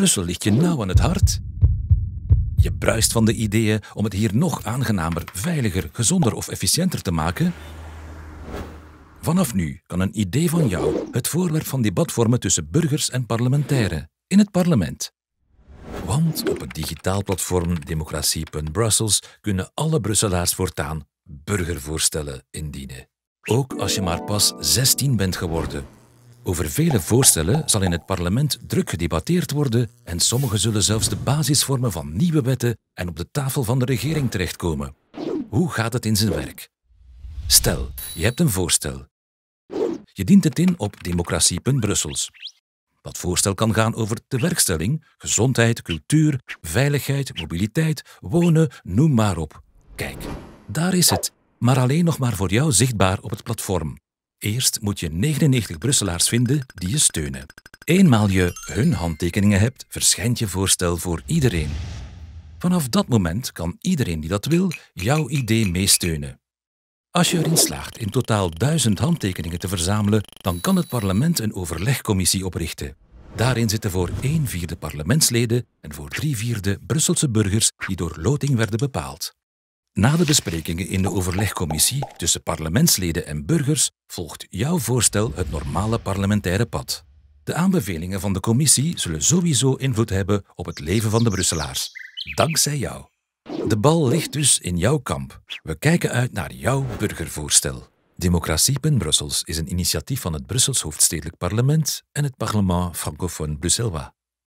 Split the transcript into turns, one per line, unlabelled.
Brussel ligt je nauw aan het hart. Je bruist van de ideeën om het hier nog aangenamer, veiliger, gezonder of efficiënter te maken? Vanaf nu kan een idee van jou het voorwerp van debat vormen tussen burgers en parlementairen in het parlement. Want op het digitaal platform democratie.brussels kunnen alle Brusselaars voortaan burgervoorstellen indienen. Ook als je maar pas 16 bent geworden over vele voorstellen zal in het parlement druk gedebatteerd worden en sommige zullen zelfs de basis vormen van nieuwe wetten en op de tafel van de regering terechtkomen. Hoe gaat het in zijn werk? Stel, je hebt een voorstel. Je dient het in op democratie.brussels. Dat voorstel kan gaan over tewerkstelling, gezondheid, cultuur, veiligheid, mobiliteit, wonen, noem maar op. Kijk,
daar is het,
maar alleen nog maar voor jou zichtbaar op het platform. Eerst moet je 99 Brusselaars vinden die je steunen. Eenmaal je hun handtekeningen hebt, verschijnt je voorstel voor iedereen. Vanaf dat moment kan iedereen die dat wil jouw idee meesteunen. Als je erin slaagt in totaal duizend handtekeningen te verzamelen, dan kan het parlement een overlegcommissie oprichten. Daarin zitten voor 1 vierde parlementsleden en voor 3 vierde Brusselse burgers die door loting werden bepaald. Na de besprekingen in de overlegcommissie tussen parlementsleden en burgers volgt jouw voorstel het normale parlementaire pad. De aanbevelingen van de commissie zullen sowieso invloed hebben op het leven van de Brusselaars. Dankzij jou. De bal ligt dus in jouw kamp. We kijken uit naar jouw burgervoorstel. Democratie.Brussels is een initiatief van het Brussels Hoofdstedelijk Parlement en het Parlement Francophone Bruxelles.